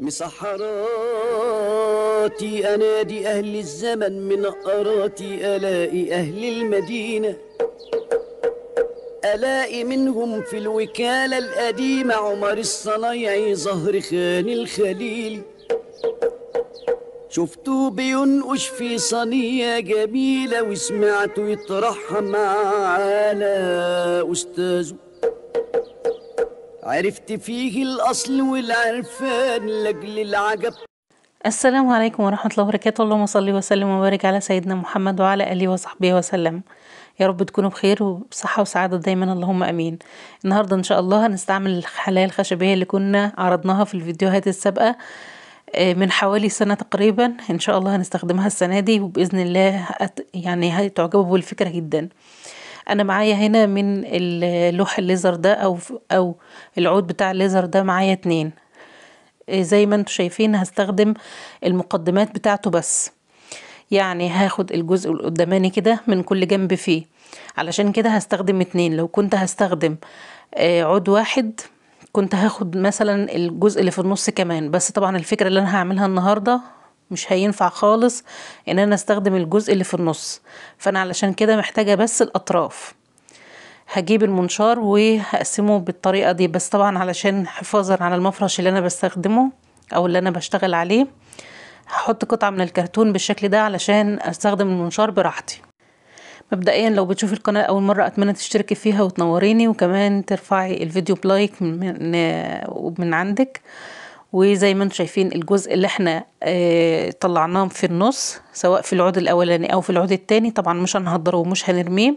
مسحراتي أنادي أهل الزمن من أراتي ألاقي أهل المدينة ألاقي منهم في الوكالة القديمة عمر الصنايعي ظهر خان الخليلي شفته بينقش في صنية جميلة وسمعته يطرحها مع علاء أستاذه عرفت فيه الأصل والعرفان لأجل العجب السلام عليكم ورحمة الله وبركاته اللهم صل وسلم وبارك على سيدنا محمد وعلى آله وصحبه وسلم يا رب تكونوا بخير وبصحة وسعادة دايما اللهم أمين النهاردة إن شاء الله هنستعمل الخلايا الخشبية اللي كنا عرضناها في الفيديوهات السابقة آه، من حوالي سنة تقريبا إن شاء الله هنستخدمها السنة دي وبإذن الله يعني هتعجبوا بالفكرة جدا انا معايا هنا من اللوح الليزر ده او او العود بتاع الليزر ده معايا اتنين إيه، زي ما انتم شايفين هستخدم المقدمات بتاعته بس يعني هاخد الجزء القداماني كده من كل جنب فيه علشان كده هستخدم اتنين لو كنت هستخدم إيه، عود واحد كنت هاخد مثلا الجزء اللي في النص كمان بس طبعا الفكرة اللي انا هعملها النهاردة مش هينفع خالص ان انا استخدم الجزء اللي في النص فانا علشان كده محتاجة بس الاطراف هجيب المنشار وهقسمه بالطريقة دي بس طبعا علشان حفاظا على المفرش اللي انا بستخدمه او اللي انا بشتغل عليه هحط قطعة من الكرتون بالشكل ده علشان استخدم المنشار براحتي مبدئيا لو بتشوفي القناة أول مرة أتمنى تشتركي فيها وتنوريني وكمان ترفعي الفيديو بلايك من, من عندك وزي ما انتم شايفين الجزء اللي احنا اه طلعناه في النص سواء في العود الاولاني او في العود التاني طبعا مش هنهضره ومش هنرميه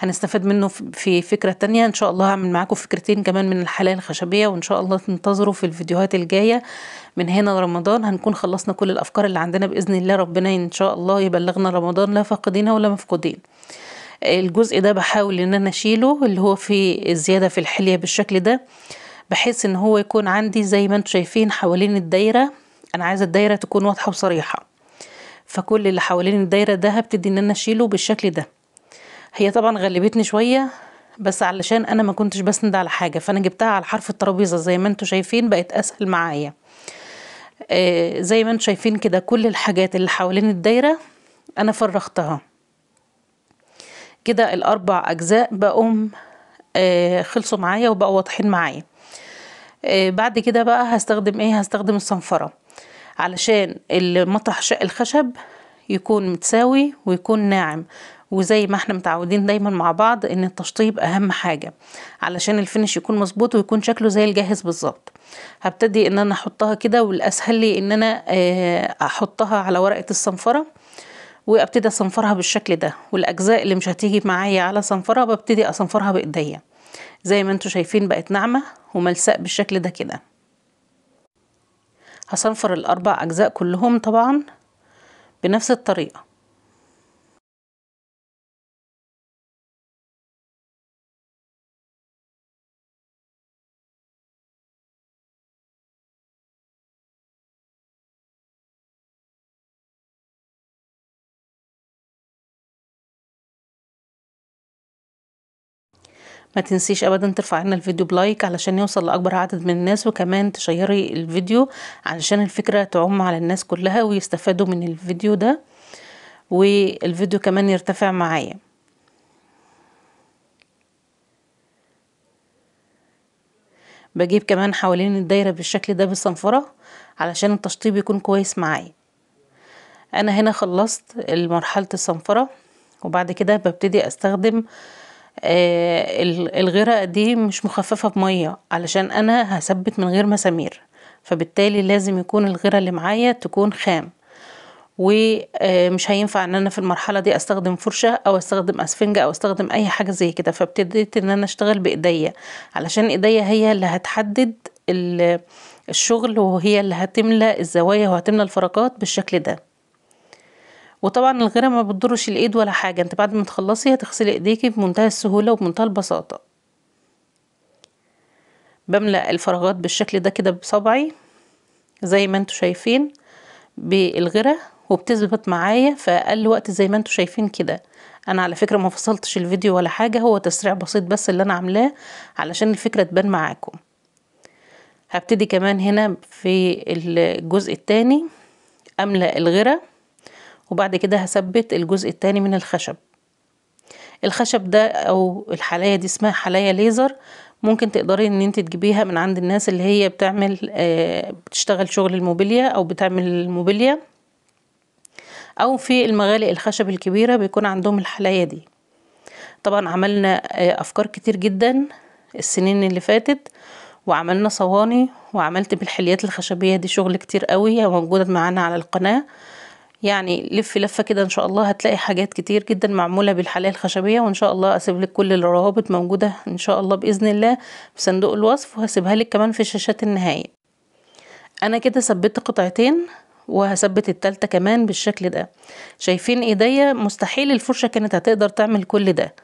هنستفاد منه في فكرة تانية ان شاء الله هعمل معاكم فكرتين كمان من الحلال الخشبية وان شاء الله تنتظروا في الفيديوهات الجاية من هنا لرمضان هنكون خلصنا كل الافكار اللي عندنا باذن الله ربنا ان شاء الله يبلغنا رمضان لا فاقدين ولا مفقودين الجزء ده بحاول ان انا اشيله اللي هو في الزيادة في الحلية بالشكل ده بحيث ان هو يكون عندي زي ما انتم شايفين حوالين الدايرة انا عايزة الدايرة تكون واضحة وصريحة فكل اللي حوالين الدايرة ده هبتدي ان انا اشيله بالشكل ده هي طبعا غلبتني شوية بس علشان انا ما كنتش بسند على حاجة فانا جبتها على حرف الترابيزة زي ما انتم شايفين بقت اسهل معايا آه زي ما انتم شايفين كده كل الحاجات اللي حوالين الدايرة انا فرغتها كده الاربع اجزاء بقوم آه خلصوا معايا وبقوا واضحين معايا آه، بعد كده بقى هستخدم ايه هستخدم الصنفرة علشان المطح الخشب يكون متساوي ويكون ناعم وزي ما احنا متعودين دايما مع بعض ان التشطيب اهم حاجة علشان الفينش يكون مظبوط ويكون شكله زي الجاهز بالظبط هبتدي ان انا احطها كده والاسهل لي ان انا آه، احطها على ورقة الصنفرة وابتدي اصنفرها بالشكل ده والاجزاء اللي مش هتيجي معايا على صنفرة ببتدي اصنفرها بايديا زي ما انتوا شايفين بقت ناعمة وملساء بالشكل ده كده هصنفر الأربع أجزاء كلهم طبعا بنفس الطريقة ما تنسيش ابدا ترفعي لنا الفيديو بلايك علشان يوصل لاكبر عدد من الناس وكمان تشيري الفيديو علشان الفكره تعم على الناس كلها ويستفادوا من الفيديو ده والفيديو كمان يرتفع معايا بجيب كمان حوالين الدايره بالشكل ده بالصنفره علشان التشطيب يكون كويس معايا انا هنا خلصت مرحله الصنفره وبعد كده ببتدي استخدم آه، الغرق دي مش مخففة بمية علشان انا هثبت من غير مسامير فبالتالي لازم يكون الغرق اللي معايا تكون خام ومش آه، هينفع ان انا في المرحلة دي استخدم فرشة او استخدم اسفنجة او استخدم اي حاجة زي كده فابتديت ان انا اشتغل بايديا علشان ايديا هي اللي هتحدد الشغل وهي اللي هتملى الزوايا وهتملى الفراغات بالشكل ده وطبعا الغيره ما بتضرش الايد ولا حاجه انت بعد ما تخلصي هتغسلي ايديكي بمنتهى السهوله وبمنتهى البساطه بملأ الفراغات بالشكل ده كده بصبعي زي ما انتوا شايفين بالغيره وبتثبت معايا في اقل وقت زي ما انتوا شايفين كده انا على فكره ما فصلتش الفيديو ولا حاجه هو تسريع بسيط بس اللي انا عاملاه علشان الفكره تبان معاكم هبتدي كمان هنا في الجزء الثاني املا الغره وبعد كده هثبت الجزء التاني من الخشب الخشب ده او الحلاية دي اسمها حلاية ليزر ممكن تقدري ان انت تجيبيها من عند الناس اللي هي بتعمل آه، بتشتغل شغل الموبيليا او بتعمل الموبيليا او في المغالق الخشب الكبيرة بيكون عندهم الحلاية دي طبعا عملنا آه، افكار كتير جدا السنين اللي فاتت وعملنا صواني وعملت بالحليات الخشبية دي شغل كتير قوي موجودة معانا على القناة يعني لف لفه كده ان شاء الله هتلاقي حاجات كتير جدا معموله بالحلاقه الخشبيه وان شاء الله اسيب لك كل الروابط موجوده ان شاء الله باذن الله في صندوق الوصف وهسيبها لك كمان في الشاشات النهايه انا كده ثبت قطعتين وهثبت التالتة كمان بالشكل ده شايفين ايديا مستحيل الفرشة كانت هتقدر تعمل كل ده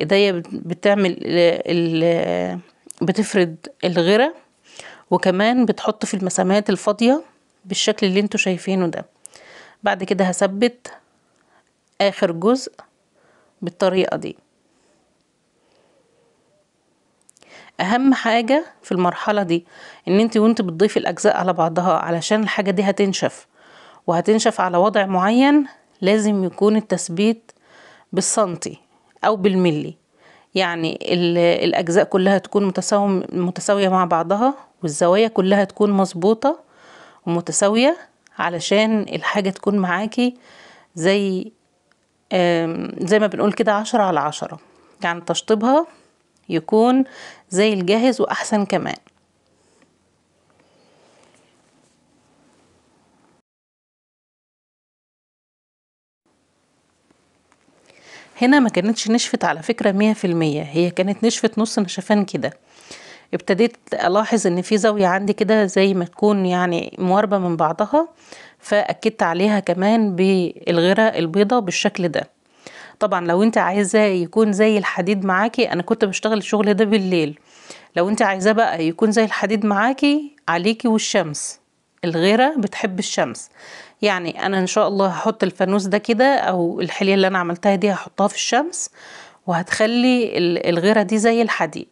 ايديا بتعمل ال بتفرد الغرة وكمان بتحط في المسامات الفاضية بالشكل اللي انتوا شايفينه ده بعد كده هثبت اخر جزء بالطريقة دي اهم حاجة في المرحلة دي ان انت وانت بتضيفي الاجزاء على بعضها علشان الحاجة دي هتنشف وهتنشف على وضع معين لازم يكون التثبيت بالسنتي او بالملي يعني الاجزاء كلها تكون متساوية مع بعضها والزوايا كلها تكون مظبوطة ومتساوية علشان الحاجة تكون معاكي زي زي ما بنقول كده عشرة على عشرة يعني تشطيبها يكون زي الجاهز وأحسن كمان هنا ما كانتش نشفت على فكرة مية في المية هي كانت نشفت نص نشفان كده ابتديت الاحظ ان في زاويه عندي كده زي ما تكون يعني مواربه من بعضها فاكدت عليها كمان بالغره البيضه بالشكل ده طبعا لو انت عايزه يكون زي الحديد معاكي انا كنت بشتغل الشغل ده بالليل لو انت عايزاه بقى يكون زي الحديد معاكي عليكي والشمس الغيره بتحب الشمس يعني انا ان شاء الله هحط الفانوس ده كده او الحليه اللي انا عملتها دي هحطها في الشمس وهتخلي الغيره دي زي الحديد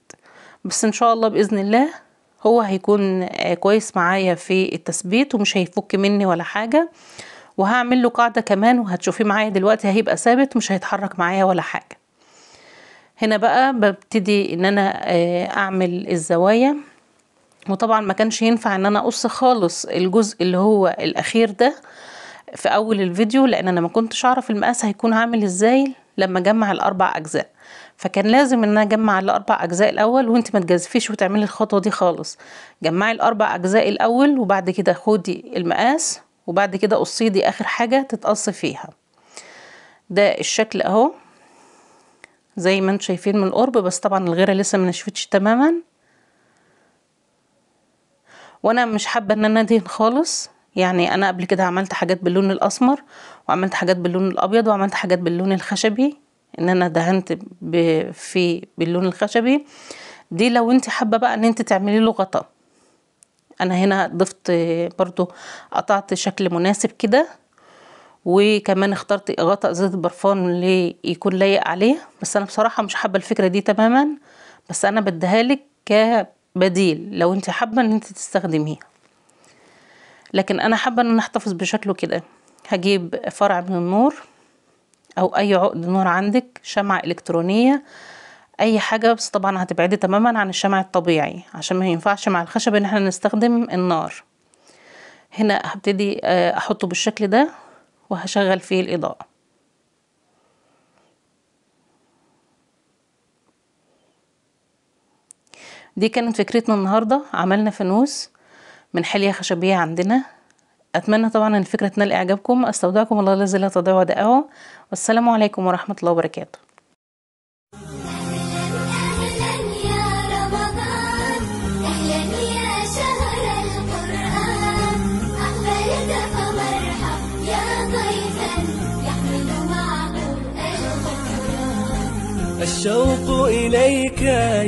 بس ان شاء الله باذن الله هو هيكون آه، كويس معايا في التثبيت ومش هيفك مني ولا حاجه وهعمل له قاعده كمان وهتشوفيه معايا دلوقتي هيبقى ثابت مش هيتحرك معايا ولا حاجه هنا بقى ببتدي ان انا آه، اعمل الزوايا وطبعا ما كانش ينفع ان انا اقص خالص الجزء اللي هو الاخير ده في اول الفيديو لان انا ما كنتش اعرف المقاس هيكون عامل ازاي لما اجمع الاربع اجزاء فكان لازم ان انا اجمع الاربع اجزاء الاول وانت ما تجازفيش وتعملي الخطوه دي خالص جمعي الاربع اجزاء الاول وبعد كده خدي المقاس وبعد كده قصي دي اخر حاجه تتقص فيها ده الشكل اهو زي ما انتم شايفين من القرب بس طبعا الغيره لسه ما نشفتش تماما وانا مش حابه ان انا ادهن خالص يعني انا قبل كده عملت حاجات باللون الاسمر وعملت حاجات باللون الابيض وعملت حاجات باللون الخشبي ان انا دهنت ب... في باللون الخشبي دي لو انت حابه بقى ان انت تعملي له غطا انا هنا ضفت برضو قطعت شكل مناسب كده وكمان اخترت غطاء زيت برفان اللي يكون لايق عليه بس انا بصراحه مش حابه الفكره دي تماما بس انا بديها لك كبديل لو انت حابه ان انت تستخدميها لكن انا حابه ان انا احتفظ بشكله كده هجيب فرع من النور او اي عقد نور عندك شمعة الكترونية اي حاجة بس طبعا هتبعدي تماما عن الشمع الطبيعي عشان ما ينفعش مع الخشب ان احنا نستخدم النار هنا هبتدي آه، احطه بالشكل ده وهشغل فيه الاضاءة دي كانت فكرتنا النهاردة عملنا فانوس من حلية خشبية عندنا أتمنى طبعا أن الفكرة تنال إعجابكم أستودعكم الله الذي لا تضيع ودائعه والسلام عليكم ورحمة الله وبركاته الشوق إليك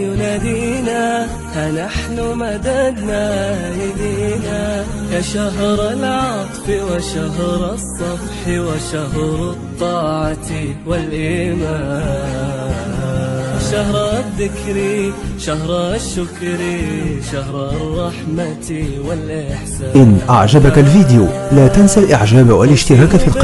ينادينا نحن مددنا أيدينا يا شهر العطف وشهر الصفح وشهر الطاعة والإيمان شهر الذكر شهر الشكر شهر الرحمة والإحسان إن أعجبك الفيديو لا تنسى الإعجاب والاشتراك في القناة